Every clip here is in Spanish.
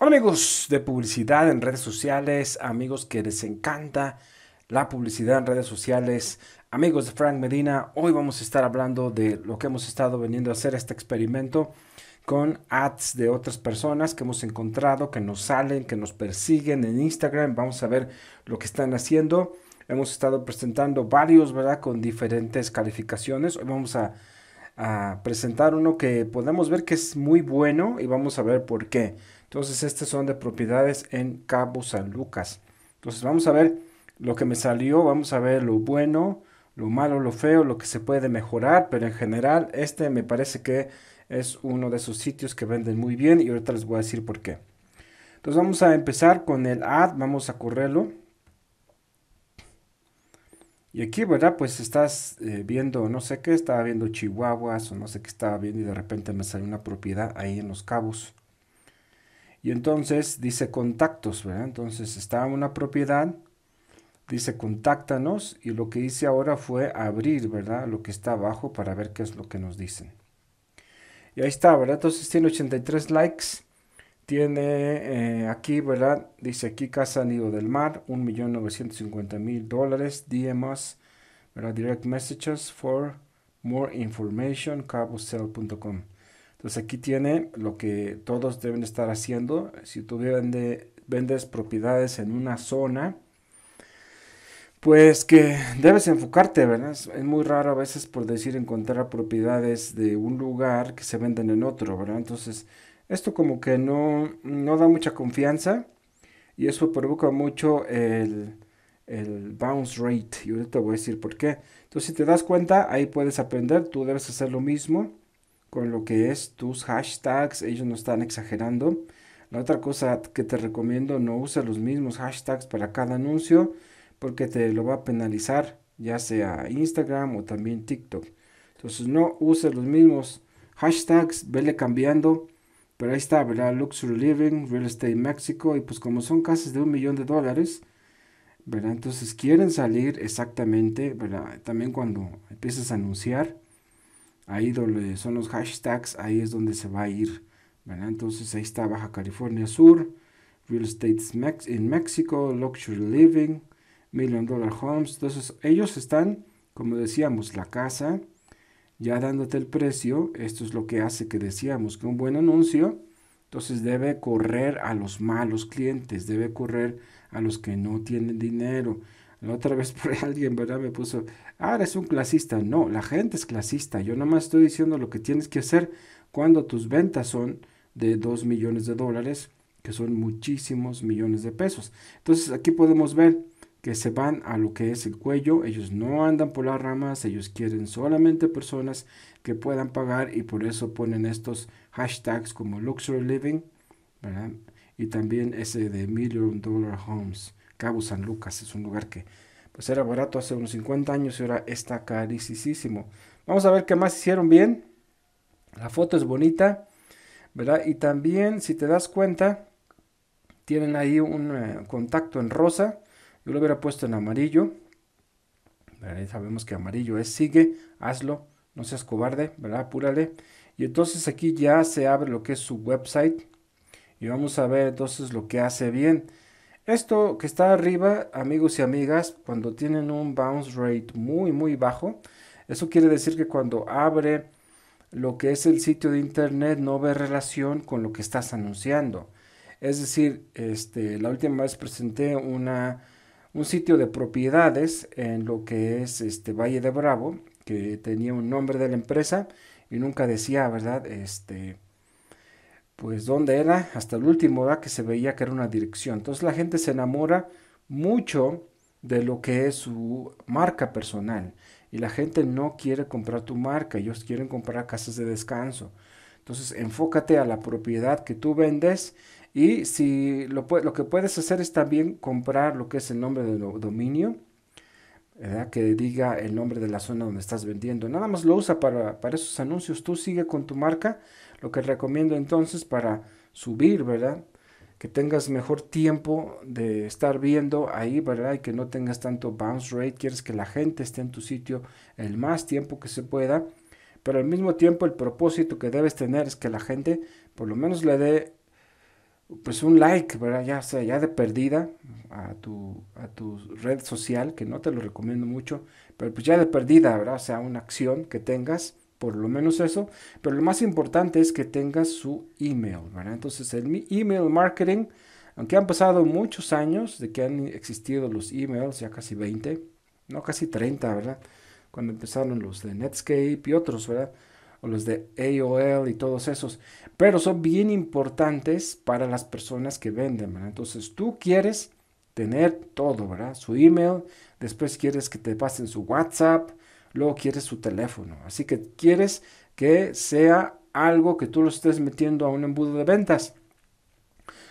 Hola amigos de publicidad en redes sociales, amigos que les encanta la publicidad en redes sociales, amigos de Frank Medina, hoy vamos a estar hablando de lo que hemos estado veniendo a hacer este experimento con ads de otras personas que hemos encontrado, que nos salen, que nos persiguen en Instagram, vamos a ver lo que están haciendo. Hemos estado presentando varios, ¿verdad? Con diferentes calificaciones. Hoy vamos a a presentar uno que podemos ver que es muy bueno y vamos a ver por qué. Entonces, este son de propiedades en Cabo San Lucas. Entonces, vamos a ver lo que me salió, vamos a ver lo bueno, lo malo, lo feo, lo que se puede mejorar, pero en general este me parece que es uno de esos sitios que venden muy bien y ahorita les voy a decir por qué. Entonces vamos a empezar con el ad, vamos a correrlo. Y aquí, ¿verdad? Pues estás eh, viendo, no sé qué, estaba viendo Chihuahuas o no sé qué estaba viendo y de repente me salió una propiedad ahí en Los Cabos. Y entonces dice contactos, ¿verdad? Entonces estaba una propiedad, dice contáctanos y lo que hice ahora fue abrir, ¿verdad? Lo que está abajo para ver qué es lo que nos dicen. Y ahí está, ¿verdad? Entonces tiene 83 likes. Tiene eh, aquí, ¿verdad? Dice aquí Casa Nido del Mar, 1.950.000 dólares. DM ¿verdad? Direct messages for more information, cabosell.com. Entonces aquí tiene lo que todos deben estar haciendo. Si tú vendes propiedades en una zona, pues que debes enfocarte, ¿verdad? Es, muy raro a veces por decir encontrar propiedades de un lugar que se venden en otro, ¿verdad? Entonces esto como que no, no da mucha confianza y eso provoca mucho el, el bounce rate. Y ahorita voy a decir por qué. Entonces, si te das cuenta, ahí puedes aprender. Tú debes hacer lo mismo con lo que es tus hashtags. Ellos no están exagerando. La otra cosa que te recomiendo, no uses los mismos hashtags para cada anuncio porque te lo va a penalizar, ya sea Instagram o también TikTok. Entonces, no uses los mismos hashtags, vele cambiando. Pero ahí está, ¿verdad? Luxury Living, Real Estate México, y pues como son casas de un millón de dólares, ¿verdad? Entonces quieren salir exactamente, ¿verdad? También cuando empiezas a anunciar, ahí donde son los hashtags, ahí es donde se va a ir, ¿verdad? Entonces ahí está Baja California Sur, Real Estate in México, Luxury Living, Million Dollar Homes. Entonces ellos están, como decíamos, la casa, ya dándote el precio, esto es lo que hace que decíamos que un buen anuncio, entonces debe correr a los malos clientes, debe correr a los que no tienen dinero. La otra vez por alguien, ¿verdad? Me puso, ah, eres un clasista. No, la gente es clasista. Yo más estoy diciendo lo que tienes que hacer cuando tus ventas son de 2 millones de dólares, que son muchísimos millones de pesos. Entonces aquí podemos ver que se van a lo que es el cuello, ellos no andan por las ramas, ellos quieren solamente personas que puedan pagar y por eso ponen estos hashtags como Luxury Living, Y también ese de Million Dollar Homes, Cabo San Lucas, es un lugar que pues era barato hace unos 50 años y ahora está carísimo. Vamos a ver qué más hicieron bien. La foto es bonita, ¿verdad? Y también, si te das cuenta, tienen ahí un eh, contacto en rosa yo lo hubiera puesto en amarillo. Sabemos que amarillo es sigue, hazlo, no seas cobarde, ¿verdad? Apúrale. Y entonces aquí ya se abre lo que es su website. Y vamos a ver entonces lo que hace bien. Esto que está arriba, amigos y amigas, cuando tienen un bounce rate muy, muy bajo, eso quiere decir que cuando abre lo que es el sitio de internet no ve relación con lo que estás anunciando. Es decir, este, la última vez presenté una un sitio de propiedades en lo que es este Valle de Bravo, que tenía un nombre de la empresa y nunca decía, ¿verdad? Este, pues dónde era, hasta el último, hora Que se veía que era una dirección. Entonces la gente se enamora mucho de lo que es su marca personal y la gente no quiere comprar tu marca, ellos quieren comprar casas de descanso. Entonces enfócate a la propiedad que tú vendes y si lo, que puedes hacer es también comprar lo que es el nombre del dominio, que diga el nombre de la zona donde estás vendiendo. Nada más lo usa para, para esos anuncios. Tú sigue con tu marca. Lo que recomiendo entonces para subir, ¿verdad? Que tengas mejor tiempo de estar viendo ahí, ¿verdad? Y que no tengas tanto bounce rate. Quieres que la gente esté en tu sitio el más tiempo que se pueda. Pero al mismo tiempo el propósito que debes tener es que la gente por lo menos le dé pues un like, ¿verdad? Ya sea ya de perdida a tu, a tu red social, que no te lo recomiendo mucho, pero pues ya de perdida, ¿verdad? O sea, una acción que tengas, por lo menos eso, pero lo más importante es que tengas su email, ¿verdad? Entonces el email marketing, aunque han pasado muchos años de que han existido los emails, ya casi 20, no casi 30, ¿verdad? Cuando empezaron los de Netscape y otros, ¿verdad? o los de AOL y todos esos, pero son bien importantes para las personas que venden, ¿verdad? Entonces tú quieres tener todo, ¿verdad? Su email, después quieres que te pasen su WhatsApp, luego quieres su teléfono, así que quieres que sea algo que tú lo estés metiendo a un embudo de ventas.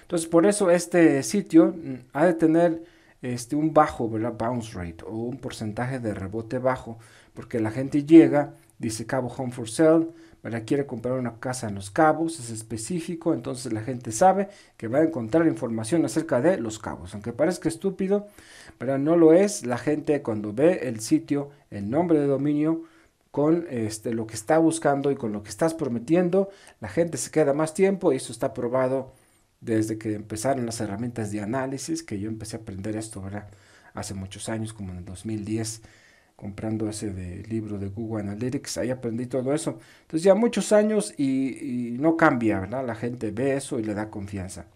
Entonces por eso este sitio mm, ha de tener este, un bajo, ¿verdad? Bounce rate o un porcentaje de rebote bajo, porque la gente llega dice Cabo Home for Sale, ¿verdad? quiere comprar una casa en Los Cabos, es específico, entonces la gente sabe que va a encontrar información acerca de Los Cabos. Aunque parezca estúpido, pero no lo es, la gente cuando ve el sitio, el nombre de dominio, con este, lo que está buscando y con lo que estás prometiendo, la gente se queda más tiempo y eso está probado desde que empezaron las herramientas de análisis, que yo empecé a aprender esto ahora hace muchos años, como en el 2010 comprando ese de libro de Google Analytics, ahí aprendí todo eso. Entonces ya muchos años y, no cambia, ¿verdad? La gente ve eso y le da confianza.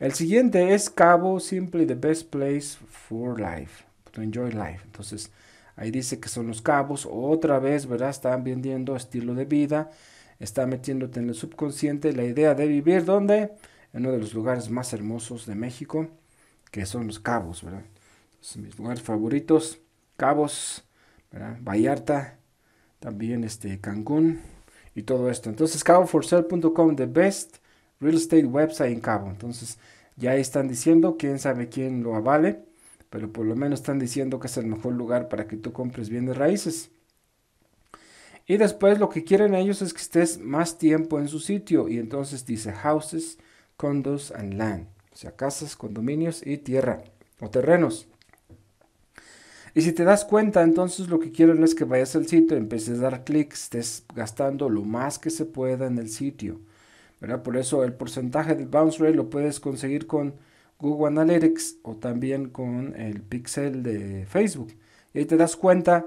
El siguiente es Cabo, simply the best place for life, to enjoy life. Entonces ahí dice que son los cabos, otra vez, ¿verdad? Están vendiendo estilo de vida, está metiéndote en el subconsciente la idea de vivir donde, en uno de los lugares más hermosos de México, que son los cabos, ¿verdad? mis lugares favoritos, cabos, Vallarta, también este, Cancún y todo esto. Entonces, caboForSell.com, the best real estate website en Cabo. Entonces, ya están diciendo, quién sabe quién lo avale, pero por lo menos están diciendo que es el mejor lugar para que tú compres bienes raíces. Y después lo que quieren ellos es que estés más tiempo en su sitio y entonces dice houses, condos and land, o sea, casas, condominios y tierra o terrenos. Y si te das cuenta, entonces lo que quieren es que vayas al sitio, empieces a dar clics, estés gastando lo más que se pueda en el sitio. ¿verdad? Por eso el porcentaje del bounce rate lo puedes conseguir con Google Analytics o también con el pixel de Facebook. Y ahí te das cuenta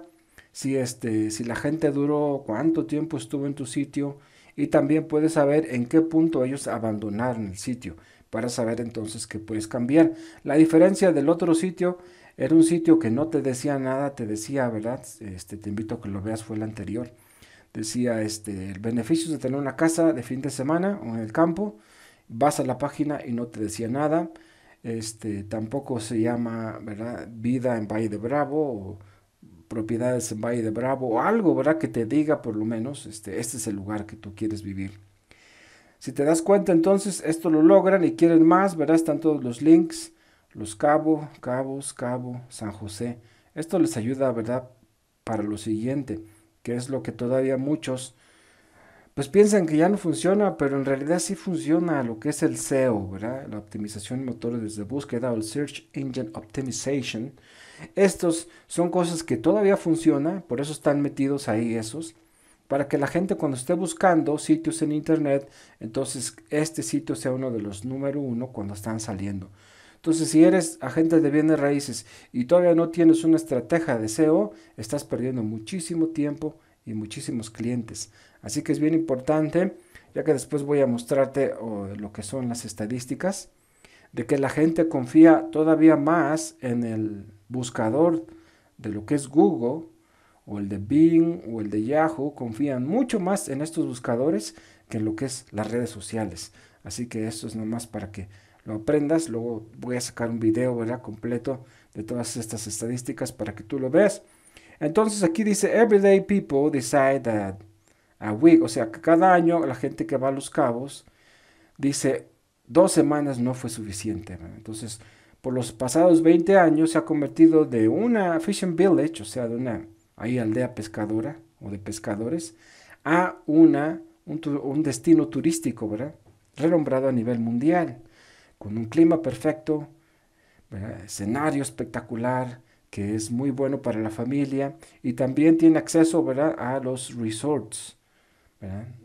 si, este, si la gente duró, cuánto tiempo estuvo en tu sitio y también puedes saber en qué punto ellos abandonaron el sitio para saber entonces qué puedes cambiar. La diferencia del otro sitio era un sitio que no te decía nada, te decía, ¿verdad? Este, te invito a que lo veas, fue el anterior. Decía, este, el beneficio de tener una casa de fin de semana o en el campo, vas a la página y no te decía nada. Este, tampoco se llama, ¿verdad? Vida en Valle de Bravo o propiedades en Valle de Bravo o algo, ¿verdad? Que te diga por lo menos, este, este es el lugar que tú quieres vivir. Si te das cuenta, entonces esto lo logran y quieren más, ¿verdad? Están todos los links los Cabo, Cabos, Cabo, San José. Esto les ayuda, ¿verdad? Para lo siguiente, que es lo que todavía muchos pues piensan que ya no funciona, pero en realidad sí funciona lo que es el SEO, ¿verdad? La optimización de motores de búsqueda o el Search Engine Optimization. Estos son cosas que todavía funcionan, por eso están metidos ahí esos, para que la gente cuando esté buscando sitios en internet, entonces este sitio sea uno de los número uno cuando están saliendo. Entonces, si eres agente de bienes raíces y todavía no tienes una estrategia de SEO, estás perdiendo muchísimo tiempo y muchísimos clientes. Así que es bien importante, ya que después voy a mostrarte lo que son las estadísticas, de que la gente confía todavía más en el buscador de lo que es Google o el de Bing o el de Yahoo, confían mucho más en estos buscadores que en lo que es las redes sociales. Así que esto es nomás para que lo aprendas. Luego voy a sacar un video, ¿verdad? Completo de todas estas estadísticas para que tú lo veas. Entonces aquí dice, everyday people decide that a week, o sea, que cada año la gente que va a Los Cabos dice, dos semanas no fue suficiente. Entonces, por los pasados 20 años se ha convertido de una fishing village, o sea, de una aldea pescadora o de pescadores, a una, un, un destino turístico, ¿verdad? Renombrado a nivel mundial con un clima perfecto, escenario espectacular, que es muy bueno para la familia y también tiene acceso ¿verdad? a los resorts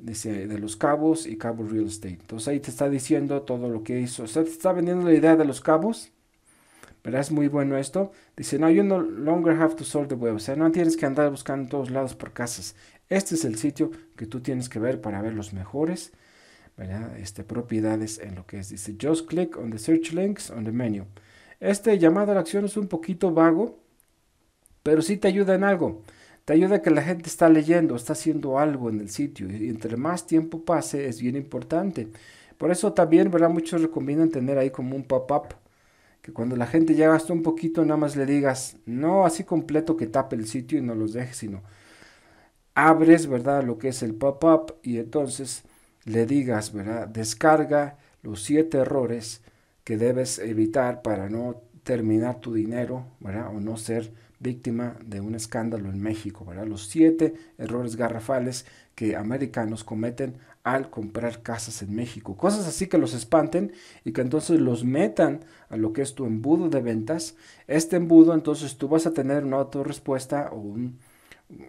Dice, de los cabos y cabo real estate. Entonces ahí te está diciendo todo lo que hizo. O sea, te está vendiendo la idea de los cabos. ¿Verdad? Es muy bueno esto. Dice, no, you no longer have to solve the web. O sea, no tienes que andar buscando en todos lados por casas. Este es el sitio que tú tienes que ver para ver los mejores este, propiedades en lo que es. Dice, just click on the search links on the menu. Este llamado a la acción es un poquito vago, pero si te ayuda en algo. Te ayuda que la gente está leyendo, está haciendo algo en el sitio. Y entre más tiempo pase es bien importante. Por eso también, ¿verdad? Muchos recomiendan tener ahí como un pop-up. Que cuando la gente ya hasta un poquito, nada más le digas, no así completo que tape el sitio y no los dejes, sino abres, ¿verdad? Lo que es el pop-up y entonces le digas, ¿verdad? Descarga los siete errores que debes evitar para no terminar tu dinero, ¿verdad? O no ser víctima de un escándalo en México, ¿verdad? Los siete errores garrafales que americanos cometen al comprar casas en México. Cosas así que los espanten y que entonces los metan a lo que es tu embudo de ventas. Este embudo, entonces tú vas a tener una autorrespuesta o un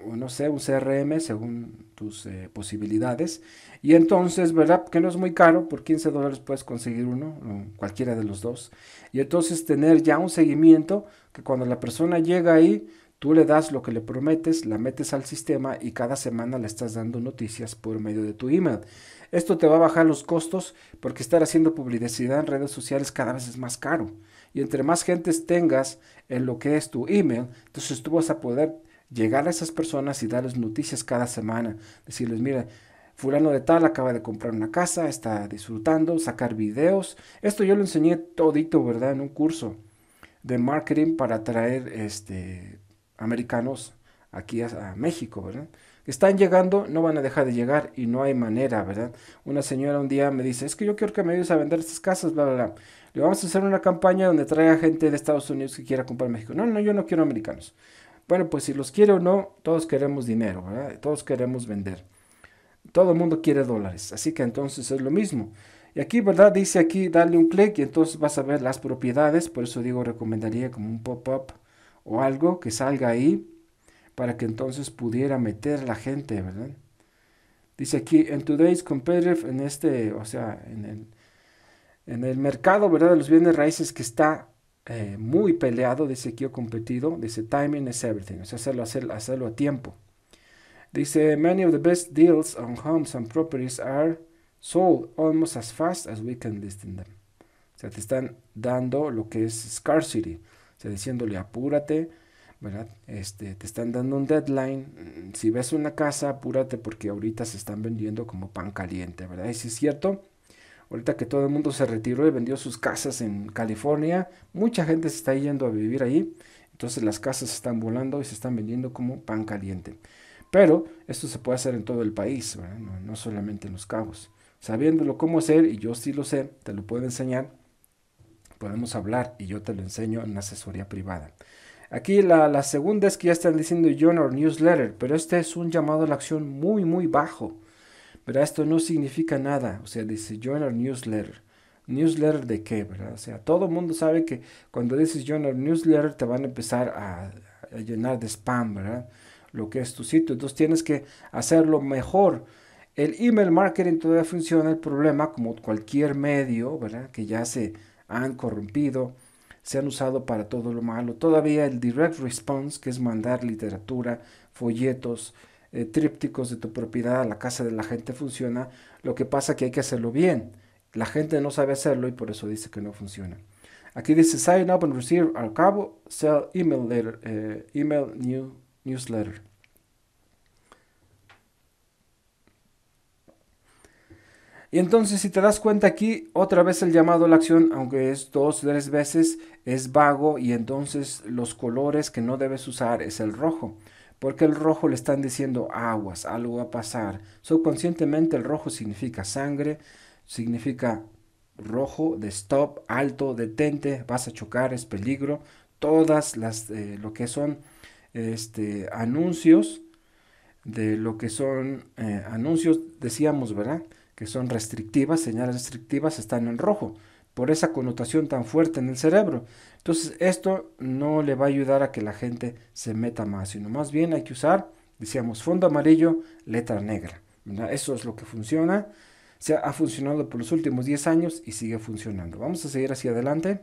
o no sé, un CRM según tus eh, posibilidades. Y entonces, ¿verdad? Que no es muy caro, por 15 dólares puedes conseguir uno, cualquiera de los dos. Y entonces tener ya un seguimiento que cuando la persona llega ahí, tú le das lo que le prometes, la metes al sistema y cada semana le estás dando noticias por medio de tu email. Esto te va a bajar los costos porque estar haciendo publicidad en redes sociales cada vez es más caro. Y entre más gente tengas en lo que es tu email, entonces tú vas a poder llegar a esas personas y darles noticias cada semana, decirles, mira, fulano de tal acaba de comprar una casa, está disfrutando, sacar videos. Esto yo lo enseñé todito, ¿verdad? En un curso de marketing para traer este, americanos aquí a, México, ¿verdad? Están llegando, no van a dejar de llegar y no hay manera, ¿verdad? Una señora un día me dice, es que yo quiero que me ayudes a vender estas casas, bla, bla, bla. Le vamos a hacer una campaña donde traiga gente de Estados Unidos que quiera comprar México. No, no, yo no quiero americanos. Bueno, pues si los quiere o no, todos queremos dinero, ¿verdad? Todos queremos vender. Todo el mundo quiere dólares, así que entonces es lo mismo. Y aquí, ¿verdad? Dice aquí, dale un clic y entonces vas a ver las propiedades, por eso digo, recomendaría como un pop-up o algo que salga ahí para que entonces pudiera meter la gente, ¿verdad? Dice aquí, en Today's Competitive, en este, o sea, en el, en el mercado, ¿verdad? De los bienes raíces que está eh, muy peleado de ese competido. Dice, timing is everything. O sea, hacerlo, hacerlo, a tiempo. Dice, many of the best deals on homes and properties are sold almost as fast as we can list them. O sea, te están dando lo que es scarcity. O sea, diciéndole, apúrate, ¿verdad? Este, te están dando un deadline. Mm, si ves una casa, apúrate porque ahorita se están vendiendo como pan caliente, ¿verdad? es cierto, Ahorita que todo el mundo se retiró y vendió sus casas en California, mucha gente se está yendo a vivir ahí. Entonces las casas están volando y se están vendiendo como pan caliente. Pero esto se puede hacer en todo el país, no, solamente en los cabos. Sabiéndolo cómo hacer, y yo sí lo sé, te lo puedo enseñar, podemos hablar y yo te lo enseño en asesoría privada. Aquí la, la segunda es que ya están diciendo Journal Newsletter, pero este es un llamado a la acción muy, muy bajo pero Esto no significa nada, o sea, dice join our newsletter. ¿Newsletter de qué, verdad? O sea, todo el mundo sabe que cuando dices join our newsletter te van a empezar a, a llenar de spam, ¿verdad? Lo que es tu sitio. Entonces tienes que hacerlo mejor. El email marketing todavía funciona. El problema, como cualquier medio, ¿verdad? Que ya se han corrompido, se han usado para todo lo malo. Todavía el direct response, que es mandar literatura, folletos, eh, trípticos de tu propiedad, la casa de la gente funciona, lo que pasa que hay que hacerlo bien. La gente no sabe hacerlo y por eso dice que no funciona. Aquí dice sign up and receive al cabo sell email eh, email new, newsletter. Y entonces si te das cuenta aquí, otra vez el llamado a la acción, aunque es dos, tres veces, es vago y entonces los colores que no debes usar es el rojo porque el rojo le están diciendo aguas, algo va a pasar. Subconscientemente el rojo significa sangre, significa rojo de stop, alto, detente, vas a chocar, es peligro. Todas las eh, lo que son este, anuncios de lo que son eh, anuncios, decíamos, ¿verdad? Que son restrictivas, señales restrictivas están en rojo, por esa connotación tan fuerte en el cerebro. Entonces esto no le va a ayudar a que la gente se meta más, sino más bien hay que usar, decíamos, fondo amarillo, letra negra. Eso es lo que funciona. Se ha funcionado por los últimos 10 años y sigue funcionando. Vamos a seguir hacia adelante.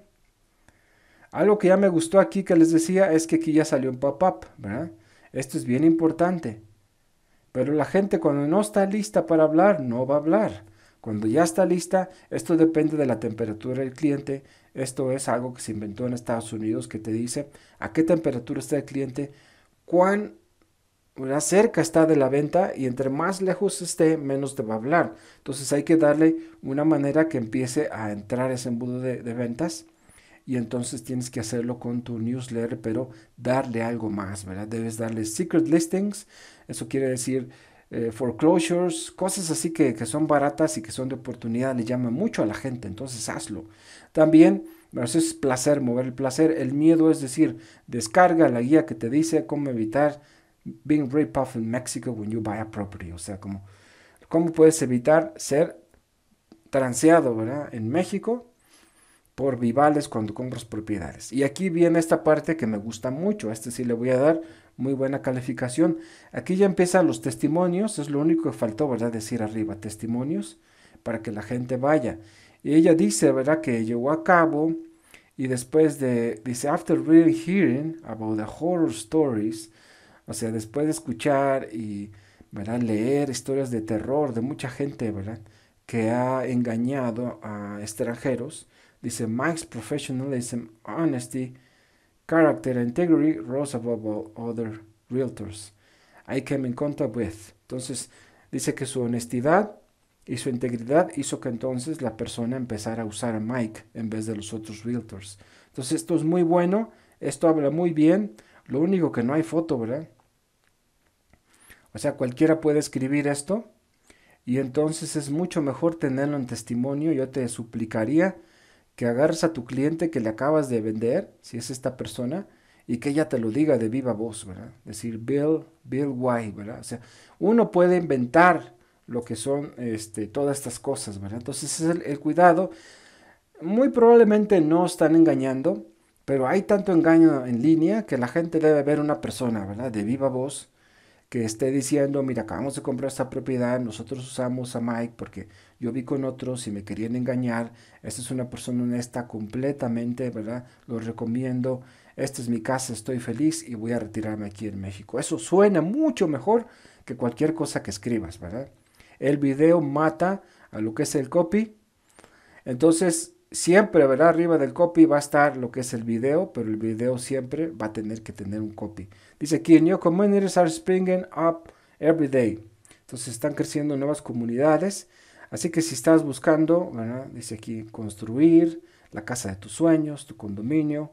Algo que ya me gustó aquí que les decía es que aquí ya salió un pop-up, ¿verdad? Esto es bien importante. Pero la gente cuando no está lista para hablar, no va a hablar. Cuando ya está lista, esto depende de la temperatura del cliente. Esto es algo que se inventó en Estados Unidos que te dice a qué temperatura está el cliente, cuán cerca está de la venta y entre más lejos esté, menos te va a hablar. Entonces hay que darle una manera que empiece a entrar ese embudo de, ventas y entonces tienes que hacerlo con tu newsletter, pero darle algo más, ¿verdad? Debes darle secret listings, eso quiere decir eh, foreclosures, cosas así que, son baratas y que son de oportunidad, le llama mucho a la gente, entonces hazlo. También, eso es placer, mover el placer, el miedo es decir, descarga la guía que te dice cómo evitar being ripped off in Mexico when you buy a property, o sea, cómo puedes evitar ser transeado, ¿verdad? En México por vivales cuando compras propiedades. Y aquí viene esta parte que me gusta mucho, a este sí le voy a dar muy buena calificación. Aquí ya empiezan los testimonios, es lo único que faltó, ¿verdad? Decir arriba, testimonios, para que la gente vaya. Y ella dice, ¿verdad? Que llegó a cabo y después de, dice, after really hearing about the horror stories, o sea, después de escuchar y, ¿verdad? Leer historias de terror de mucha gente, ¿verdad? Que ha engañado a extranjeros. Dice, Max professionalism, honesty, Character integrity rose above all other realtors. I came in contact with. Entonces, dice que su honestidad y su integridad hizo que entonces la persona empezara a usar a Mike en vez de los otros realtors. Entonces, esto es muy bueno, esto habla muy bien. Lo único que no hay foto, ¿verdad? O sea, cualquiera puede escribir esto y entonces es mucho mejor tenerlo en testimonio. Yo te suplicaría que agarres a tu cliente que le acabas de vender, si es esta persona, y que ella te lo diga de viva voz, ¿verdad? Decir Bill, Bill White, ¿verdad? O sea, uno puede inventar lo que son este, todas estas cosas, ¿verdad? Entonces es el cuidado. Muy probablemente no están engañando, pero hay tanto engaño en línea que la gente debe ver una persona, ¿verdad? De viva voz que esté diciendo, mira, acabamos de comprar esta propiedad, nosotros usamos a Mike porque yo vi con otros y me querían engañar, esta es una persona honesta completamente, ¿verdad? Lo recomiendo, esta es mi casa, estoy feliz y voy a retirarme aquí en México. Eso suena mucho mejor que cualquier cosa que escribas, ¿verdad? El video mata a lo que es el copy. Entonces, siempre, ¿verdad? Arriba del copy va a estar lo que es el video, pero el video siempre va a tener que tener un copy. Dice aquí, new communities are springing up every day. Entonces están creciendo nuevas comunidades Así que si estás buscando, dice aquí, construir la casa de tus sueños, tu condominio,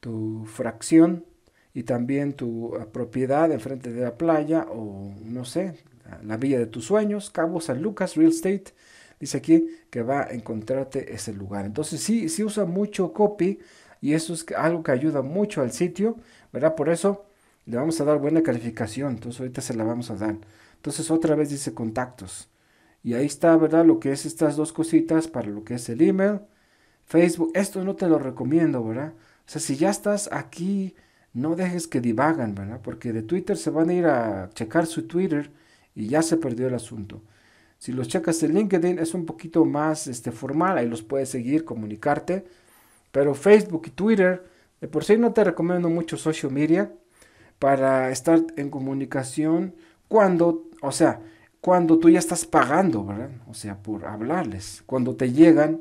tu fracción y también tu ah, propiedad enfrente de la playa o no sé, la villa de tus sueños, Cabo San Lucas Real Estate, dice aquí que va a encontrarte ese lugar. Entonces sí, sí usa mucho copy y eso es algo que ayuda mucho al sitio, ¿verdad? Por eso le vamos a dar buena calificación, entonces ahorita se la vamos a dar. Entonces otra vez dice contactos. Y ahí está, ¿verdad? Lo que es estas dos cositas para lo que es el email, Facebook. Esto no te lo recomiendo, ¿verdad? O sea, si ya estás aquí, no dejes que divagan, ¿verdad? Porque de Twitter se van a ir a checar su Twitter y ya se perdió el asunto. Si los checas en LinkedIn es un poquito más este, formal, ahí los puedes seguir, comunicarte. Pero Facebook y Twitter, de por sí no te recomiendo mucho social media para estar en comunicación cuando, o sea, cuando tú ya estás pagando, ¿verdad? O sea, por hablarles. Cuando te llegan,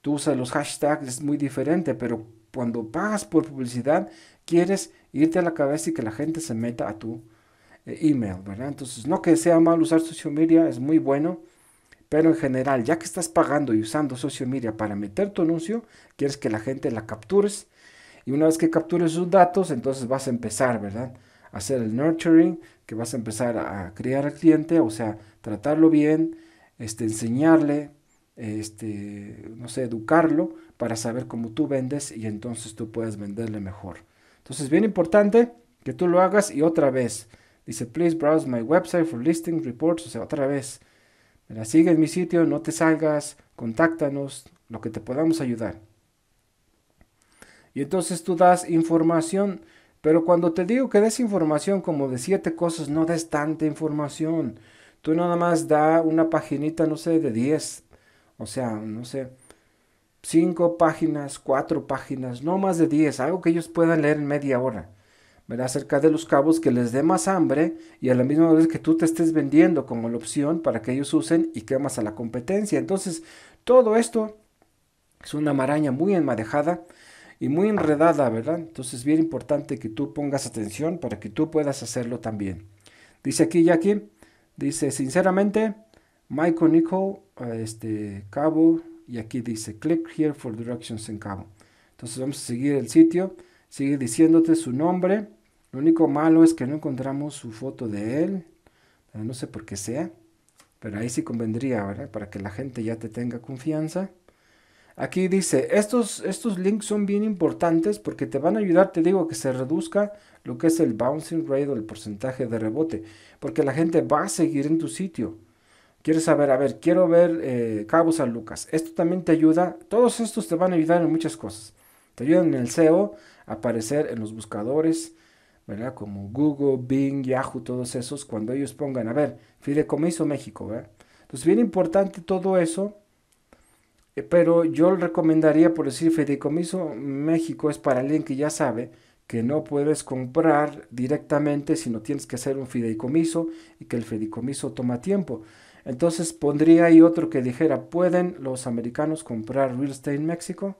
tú usas los hashtags, es muy diferente, pero cuando pagas por publicidad, quieres irte a la cabeza y que la gente se meta a tu eh, email, ¿verdad? Entonces, no que sea mal usar social media, es muy bueno, pero en general, ya que estás pagando y usando social media para meter tu anuncio, quieres que la gente la captures y una vez que captures sus datos, entonces vas a empezar, ¿verdad? hacer el nurturing, que vas a empezar a criar al cliente, o sea, tratarlo bien, este, enseñarle, este, no sé, educarlo para saber cómo tú vendes y entonces tú puedes venderle mejor. Entonces, bien importante que tú lo hagas y otra vez. Dice, please browse my website for listing reports, o sea, otra vez. Mira, sigue en mi sitio, no te salgas, contáctanos, lo que te podamos ayudar. Y entonces tú das información pero cuando te digo que des información como de siete cosas, no des tanta información. Tú nada más da una paginita, no sé, de 10. O sea, no sé, cinco páginas, cuatro páginas, no más de 10. Algo que ellos puedan leer en media hora. Verá Acerca de los cabos que les dé más hambre y a la misma vez que tú te estés vendiendo como la opción para que ellos usen y quemas a la competencia. Entonces, todo esto es una maraña muy enmadejada y muy enredada, ¿verdad? Entonces es bien importante que tú pongas atención para que tú puedas hacerlo también. Dice aquí Jackie, dice sinceramente, Michael Nicole, este, Cabo, y aquí dice click here for directions en Cabo. Entonces vamos a seguir el sitio, sigue diciéndote su nombre. Lo único malo es que no encontramos su foto de él, ah, no sé por qué sea, pero ahí sí convendría, ¿verdad? Para que la gente ya te tenga confianza. Aquí dice, estos, estos links son bien importantes porque te van a ayudar, te digo, que se reduzca lo que es el bouncing rate o el porcentaje de rebote, porque la gente va a seguir en tu sitio. Quieres saber, a ver, quiero ver eh, Cabo San Lucas. Esto también te ayuda, todos estos te van a ayudar en muchas cosas. Te ayudan en el SEO, aparecer en los buscadores, ¿verdad? Como Google, Bing, Yahoo, todos esos, cuando ellos pongan, a ver, Fideicomiso México, ¿verdad? Entonces, bien importante todo eso eh, pero yo recomendaría, por decir, Fideicomiso México es para alguien que ya sabe que no puedes comprar directamente, si no tienes que hacer un fideicomiso y que el fideicomiso toma tiempo. Entonces pondría ahí otro que dijera, ¿pueden los americanos comprar real estate en México?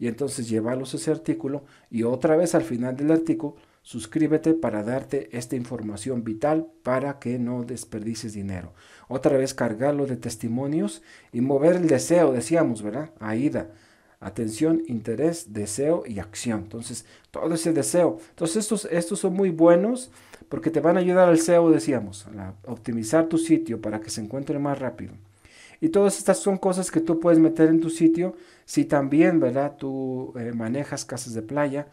Y entonces llevarlos ese artículo y otra vez al final del artículo Suscríbete para darte esta información vital para que no desperdices dinero. Otra vez cargarlo de testimonios y mover el deseo, decíamos, ¿verdad? Aida. Atención, interés, deseo y acción. Entonces, todo ese deseo. Entonces, estos, estos son muy buenos porque te van a ayudar al SEO, decíamos, a optimizar tu sitio para que se encuentre más rápido. Y todas estas son cosas que tú puedes meter en tu sitio si también, ¿verdad? Tú eh, manejas casas de playa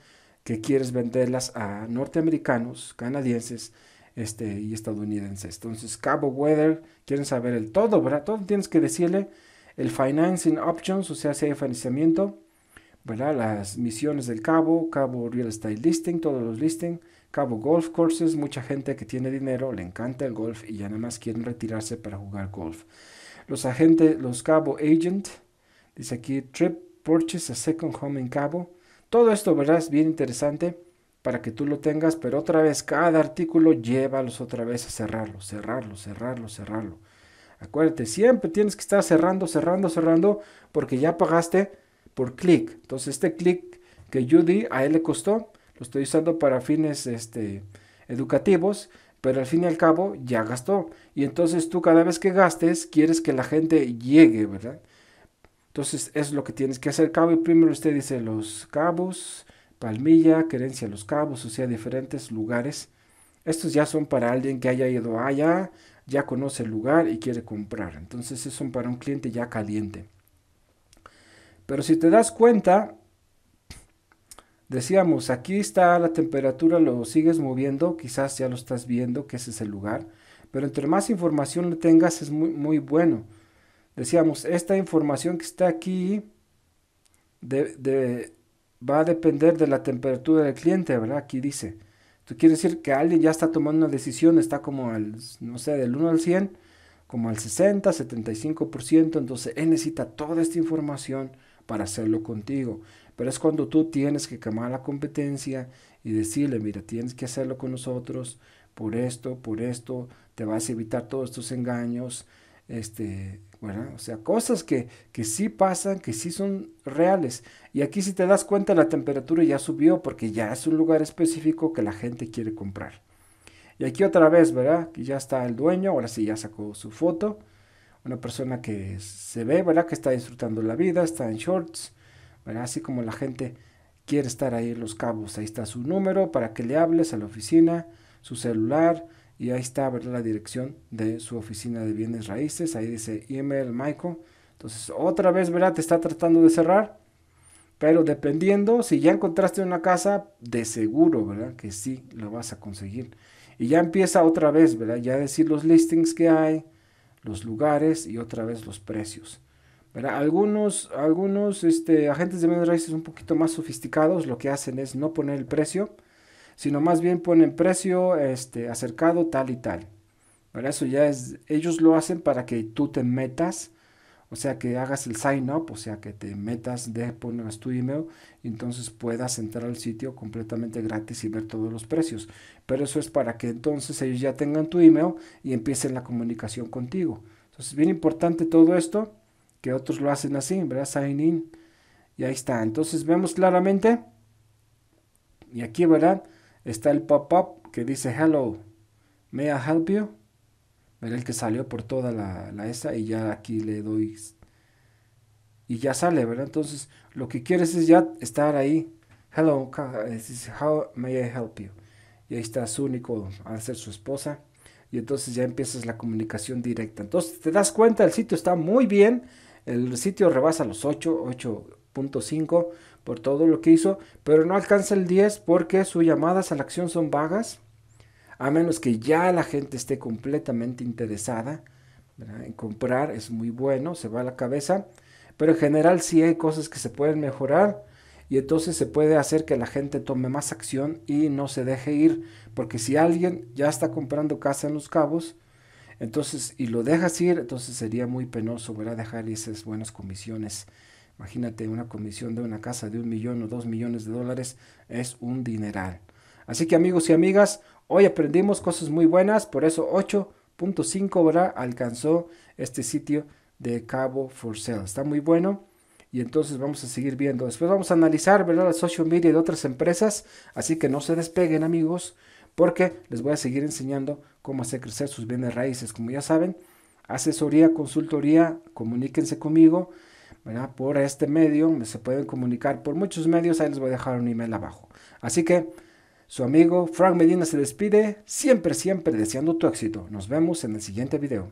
que quieres venderlas a norteamericanos, canadienses este, y estadounidenses. Entonces, Cabo Weather, quieren saber el todo, ¿verdad? Todo tienes que decirle el financing options, o sea, si hay financiamiento, ¿verdad? Las misiones del Cabo, Cabo Real Estate Listing, todos los listings, Cabo Golf Courses, mucha gente que tiene dinero, le encanta el golf y ya nada más quieren retirarse para jugar golf. Los agentes, los Cabo Agent, dice aquí, Trip Purchase a Second Home en Cabo, todo esto, ¿verdad? Es bien interesante para que tú lo tengas, pero otra vez, cada artículo llévalos otra vez a cerrarlo, cerrarlo, cerrarlo, cerrarlo. Acuérdate, siempre tienes que estar cerrando, cerrando, cerrando, porque ya pagaste por clic. Entonces, este clic que yo di, a él le costó, lo estoy usando para fines este, educativos, pero al fin y al cabo ya gastó. Y entonces tú cada vez que gastes, quieres que la gente llegue, ¿verdad? Entonces, es lo que tienes que hacer. y primero usted dice Los Cabos, Palmilla, Querencia Los Cabos, o sea, diferentes lugares. Estos ya son para alguien que haya ido allá, ya conoce el lugar y quiere comprar. Entonces, son para un cliente ya caliente. Pero si te das cuenta, decíamos, aquí está la temperatura, lo sigues moviendo, quizás ya lo estás viendo, que ese es el lugar. Pero entre más información le tengas es muy, muy bueno decíamos, esta información que está aquí va a depender de la temperatura del cliente, ¿verdad? Aquí dice. tú quiere decir que alguien ya está tomando una decisión, está como al, no sé, del 1 al 100, como al 60, 75%, entonces él necesita toda esta información para hacerlo contigo. Pero es cuando tú tienes que quemar la competencia y decirle, mira, tienes que hacerlo con nosotros por esto, por esto, te vas a evitar todos estos engaños, este, o sea, cosas que, que sí pasan, que sí son reales. Y aquí si te das cuenta la temperatura ya subió porque ya es un lugar específico que la gente quiere comprar. Y aquí otra vez, ¿verdad? Que ya está el dueño, ahora sí ya sacó su foto. Una persona que se ve, ¿verdad? Que está disfrutando la vida, está en shorts, ¿verdad? Así como la gente quiere estar ahí en los cabos. Ahí está su número para que le hables a la oficina, su celular, y ahí está, ¿verdad? La dirección de su oficina de bienes raíces. Ahí dice email Michael. Entonces, otra vez, ¿verdad? Te está tratando de cerrar. Pero dependiendo, si ya encontraste una casa, de seguro, ¿verdad? Que sí la vas a conseguir. Y ya empieza otra vez, ¿verdad? Ya decir los listings que hay, los lugares y otra vez los precios. ¿verdad? Algunos, algunos este, agentes de bienes raíces un poquito más sofisticados lo que hacen es no poner el precio, sino más bien ponen precio este, acercado tal y tal. Para Eso ya es, ellos lo hacen para que tú te metas, o sea, que hagas el sign up, o sea, que te metas, de, tu email, y entonces puedas entrar al sitio completamente gratis y ver todos los precios. Pero eso es para que entonces ellos ya tengan tu email y empiecen la comunicación contigo. Entonces, bien importante todo esto, que otros lo hacen así, ¿verdad? Sign in. Y ahí está. Entonces, vemos claramente. Y aquí, ¿verdad? está el pop-up que dice hello, may I help you? ver el que salió por toda la, esa y ya aquí le doy y ya sale, ¿verdad? Entonces lo que quieres es ya estar ahí. Hello, eh, how may I help you? Y ahí está su único a ser su esposa. Y entonces ya empiezas la comunicación directa. Entonces te das cuenta, el sitio está muy bien. El sitio rebasa los 8, 8.5 por todo lo que hizo, pero no alcanza el 10 porque sus llamadas a la acción son vagas, a menos que ya la gente esté completamente interesada en comprar, es muy bueno, se va a la cabeza, pero en general sí hay cosas que se pueden mejorar y entonces se puede hacer que la gente tome más acción y no se deje ir, porque si alguien ya está comprando casa en los cabos, entonces, y lo dejas ir, entonces sería muy penoso, Dejar esas buenas comisiones Imagínate una comisión de una casa de un millón o dos millones de dólares, es un dineral. Así que amigos y amigas, hoy aprendimos cosas muy buenas, por eso 8.5 alcanzó este sitio de Cabo for Sale. Está muy bueno y entonces vamos a seguir viendo. Después vamos a analizar, ¿verdad? las social media de otras empresas, así que no se despeguen amigos, porque les voy a seguir enseñando cómo hacer crecer sus bienes raíces. Como ya saben, asesoría, consultoría, comuníquense conmigo. Por este medio, se pueden comunicar por muchos medios, ahí les voy a dejar un email abajo. Así que su amigo Frank Medina se despide, siempre, siempre deseando tu éxito. Nos vemos en el siguiente video.